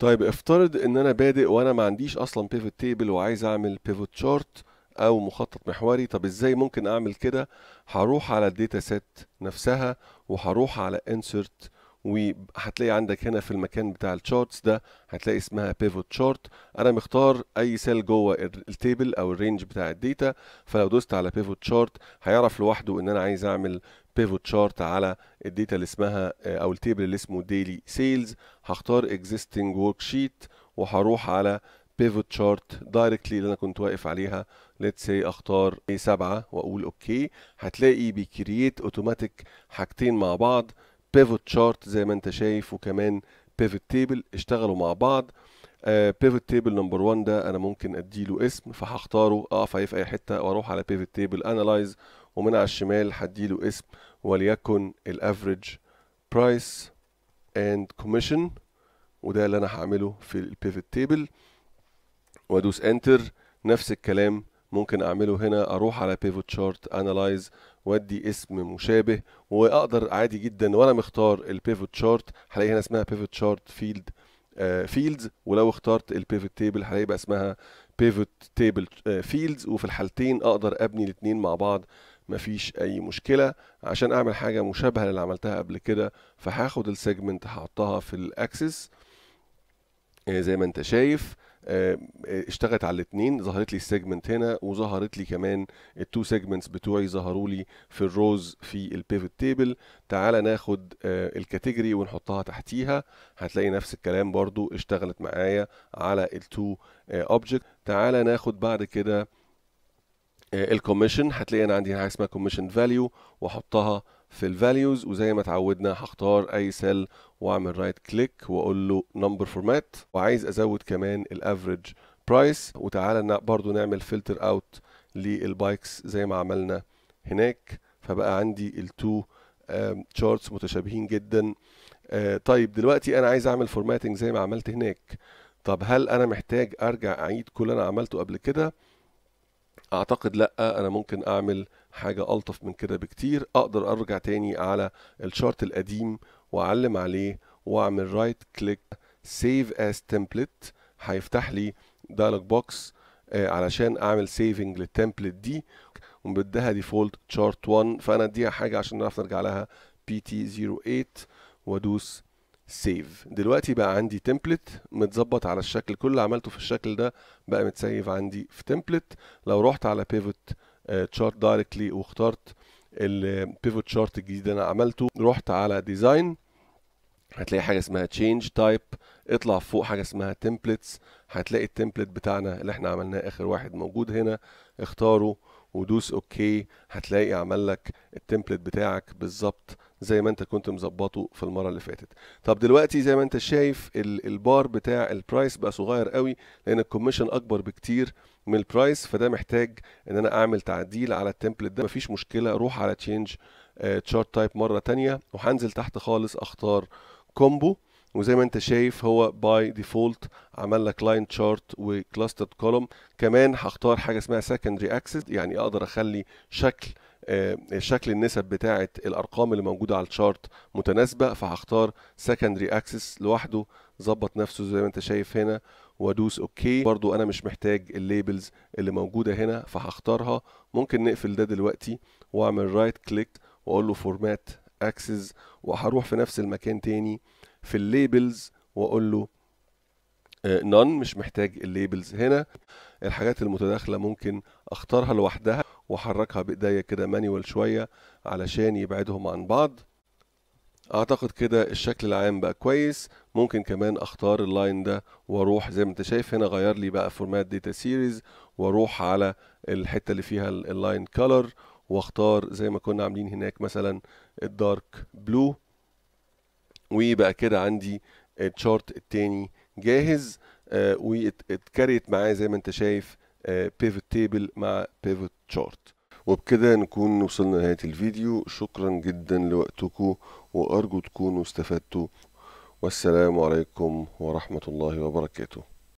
طيب افترض ان انا بادئ وانا ما عنديش اصلا بيفوت تيبل وعايز اعمل بيفوت شارت او مخطط محوري طب ازاي ممكن اعمل كده هروح على الداتا سيت نفسها وهروح على انسرت وهتلاقي عندك هنا في المكان بتاع الشورتس ده هتلاقي اسمها بيفوت شورت انا مختار اي سيل جوه التيبل او الرينج بتاع الديتا فلو دوست على بيفوت شورت هيعرف لوحده ان انا عايز اعمل بيفوت شورت على الديتا اللي اسمها آه، او التيبل اللي اسمه ديلي سيلز هختار اكزيستنج ورك شيت وهروح على pivot chart دايركتلي اللي انا كنت واقف عليها ليتس سي اختار A7 واقول اوكي هتلاقي بيكرييت اوتوماتيك حاجتين مع بعض بيفوت شارت زي ما انت شايف وكمان بيفوت تيبل اشتغلوا مع بعض بيفوت تيبل نمبر 1 ده انا ممكن اديله اسم فهختاره اقف عليه في اي حته واروح على بيفوت تيبل انالايز ومن على الشمال هديله اسم وليكن الافريج برايس اند كوميشن وده اللي انا هعمله في البيفوت تيبل وادوس انتر نفس الكلام ممكن اعمله هنا اروح على pivot chart analyze وادي اسم مشابه واقدر عادي جدا وانا مختار البيفوت شارت هلاقي هنا اسمها بيفوت شارت فيلد فيلدز ولو اخترت البيفوت تيبل هلاقي بقى اسمها بيفوت تيبل فيلدز وفي الحالتين اقدر ابني الاثنين مع بعض مفيش اي مشكله عشان اعمل حاجه مشابهه للي عملتها قبل كده فهاخد السيجمنت هحطها في الاكسس آه، زي ما انت شايف آه، اشتغلت على الاثنين ظهرت لي السيجمنت هنا وظهرت لي كمان التو سيجمنتس بتوعي ظهروا لي في الروز في البيفت تيبل تعال ناخد آه، الكاتيجوري ونحطها تحتيها هتلاقي نفس الكلام برضو اشتغلت معايا على التو اوبجكت آه، تعال ناخد بعد كده الكوميشن هتلاقي انا عندي حاجه اسمها كوميشن فاليو واحطها في الفاليوز وزي ما اتعودنا هختار اي سيل واعمل رايت كليك واقول له نمبر فورمات وعايز ازود كمان الافريج برايس وتعالى برضو نعمل فلتر اوت للبايكس زي ما عملنا هناك فبقى عندي التو تشارتس متشابهين جدا آه، طيب دلوقتي انا عايز اعمل فورماتنج زي ما عملت هناك طب هل انا محتاج ارجع اعيد كل اللي انا عملته قبل كده اعتقد لا انا ممكن اعمل حاجة ألطف من كده بكتير أقدر أرجع تاني على الشارت القديم وأعلم عليه وأعمل رايت كليك سيف أس تمبلت هيفتح لي دايلوج آه، بوكس علشان أعمل سيفنج للتمبلت دي ومديها ديفولت شارت 1 فأنا أديها حاجة عشان نعرف نرجع لها بي تي 08 وأدوس سيف دلوقتي بقى عندي تمبلت متظبط على الشكل كل اللي عملته في الشكل ده بقى متسيف عندي في تمبلت لو رحت على بيفوت تشارت دايركتلي واخترت البيفوت شارت الجديد انا عملته رحت على ديزاين هتلاقي حاجه اسمها تشينج تايب اطلع فوق حاجه اسمها تمبلتس هتلاقي التمبلت بتاعنا اللي احنا عملناه اخر واحد موجود هنا اختاره ودوس اوكي هتلاقي عمل لك التمبلت بتاعك بالظبط زي ما انت كنت مظبطه في المره اللي فاتت طب دلوقتي زي ما انت شايف البار بتاع البرايس بقى صغير قوي لان الكوميشن اكبر بكتير من البرايس فده محتاج ان انا اعمل تعديل على التمبلت ده مفيش مشكله روح على تشينج تشارت تايب مره تانية وهنزل تحت خالص اختار كومبو وزي ما انت شايف هو باي ديفولت عمل لك لاين تشارت وكلاستر كولوم كمان هختار حاجه اسمها سكندري اكسس يعني اقدر اخلي شكل آه، شكل النسب بتاعه الارقام اللي موجوده على الشارت متناسبه فهختار سكندري اكسس لوحده ظبط نفسه زي ما انت شايف هنا وادوس اوكي برضو انا مش محتاج الليبلز اللي موجوده هنا فهختارها ممكن نقفل ده دلوقتي واعمل رايت كليك واقول له فورمات اكسس وهروح في نفس المكان تاني في الليبلز واقول له نون آه، مش محتاج الليبلز هنا الحاجات المتداخله ممكن اختارها لوحدها واحركها بايديا كده مانيوال شويه علشان يبعدهم عن بعض اعتقد كده الشكل العام بقى كويس ممكن كمان اختار اللاين ده واروح زي ما انت شايف هنا غير لي بقى فورمات داتا سيريز واروح على الحته اللي فيها اللاين كولر واختار زي ما كنا عاملين هناك مثلا الدارك بلو وبقى كده عندي الشارت التاني جاهز آه، واتكريت معاه زي ما انت شايف بيفوت آه، تيبل مع بيفوت شارت وبكده نكون وصلنا لنهاية الفيديو شكرا جدا لوقتكم وأرجو تكونوا استفدتوا والسلام عليكم ورحمة الله وبركاته